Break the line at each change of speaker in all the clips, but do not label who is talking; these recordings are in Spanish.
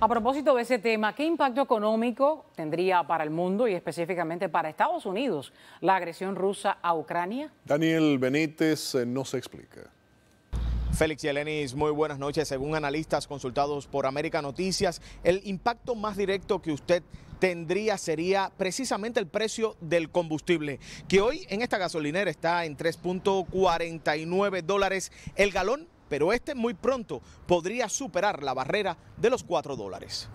A propósito de ese tema, ¿qué impacto económico tendría para el mundo y específicamente para Estados Unidos la agresión rusa a Ucrania?
Daniel Benítez eh, nos explica.
Félix Yelenis, muy buenas noches. Según analistas consultados por América Noticias, el impacto más directo que usted tendría sería precisamente el precio del combustible, que hoy en esta gasolinera está en 3.49 dólares el galón pero este muy pronto podría superar la barrera de los 4 dólares.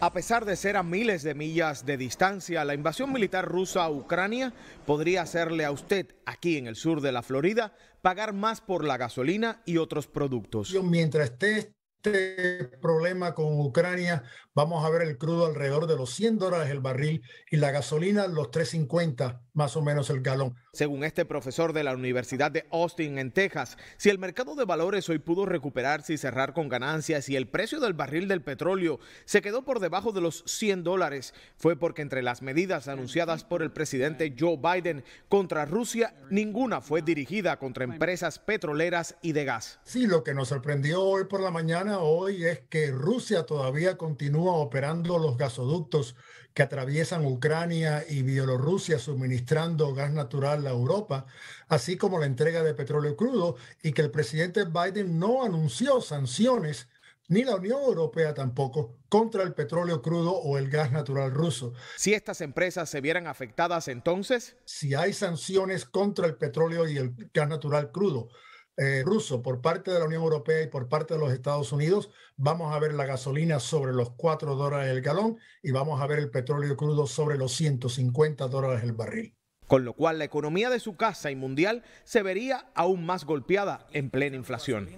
A pesar de ser a miles de millas de distancia, la invasión militar rusa a Ucrania podría hacerle a usted, aquí en el sur de la Florida, pagar más por la gasolina y otros productos.
Mientras esté este problema con Ucrania, vamos a ver el crudo alrededor de los 100 dólares el barril y la gasolina los 3.50 más o menos el galón.
Según este profesor de la Universidad de Austin en Texas, si el mercado de valores hoy pudo recuperarse y cerrar con ganancias y el precio del barril del petróleo se quedó por debajo de los 100 dólares, fue porque entre las medidas anunciadas por el presidente Joe Biden contra Rusia, ninguna fue dirigida contra empresas petroleras
y de gas. Sí, lo que nos sorprendió hoy por la mañana hoy es que Rusia todavía continúa operando los gasoductos que atraviesan Ucrania y Bielorrusia suministrando gas natural a Europa, así como la entrega de petróleo crudo, y que el presidente Biden no anunció sanciones, ni la Unión Europea tampoco, contra el petróleo crudo o el gas natural ruso. Si estas
empresas se vieran afectadas
entonces... Si hay sanciones contra el petróleo y el gas natural crudo eh, ruso por parte de la Unión Europea y por parte de los Estados Unidos, vamos a ver la gasolina sobre los 4 dólares el galón y vamos a ver el petróleo crudo sobre los 150 dólares el barril.
Con lo cual la economía de su casa y mundial se vería aún más golpeada en plena inflación.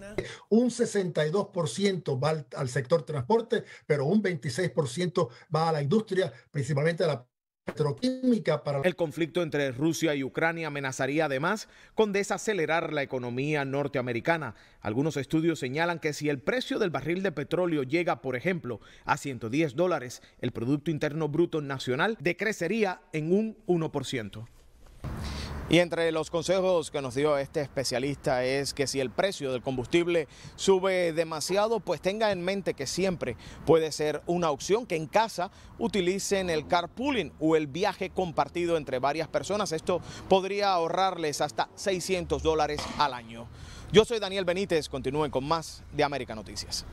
Un 62% va al, al sector transporte, pero un 26% va a la industria, principalmente a la para... El
conflicto entre Rusia y Ucrania amenazaría además con desacelerar la economía norteamericana. Algunos estudios señalan que si el precio del barril de petróleo llega, por ejemplo, a 110 dólares, el Producto Interno Bruto Nacional decrecería en un 1%. Y entre los consejos que nos dio este especialista es que si el precio del combustible sube demasiado, pues tenga en mente que siempre puede ser una opción que en casa utilicen el carpooling o el viaje compartido entre varias personas. Esto podría ahorrarles hasta 600 dólares al año. Yo soy Daniel Benítez, continúen con más de América Noticias.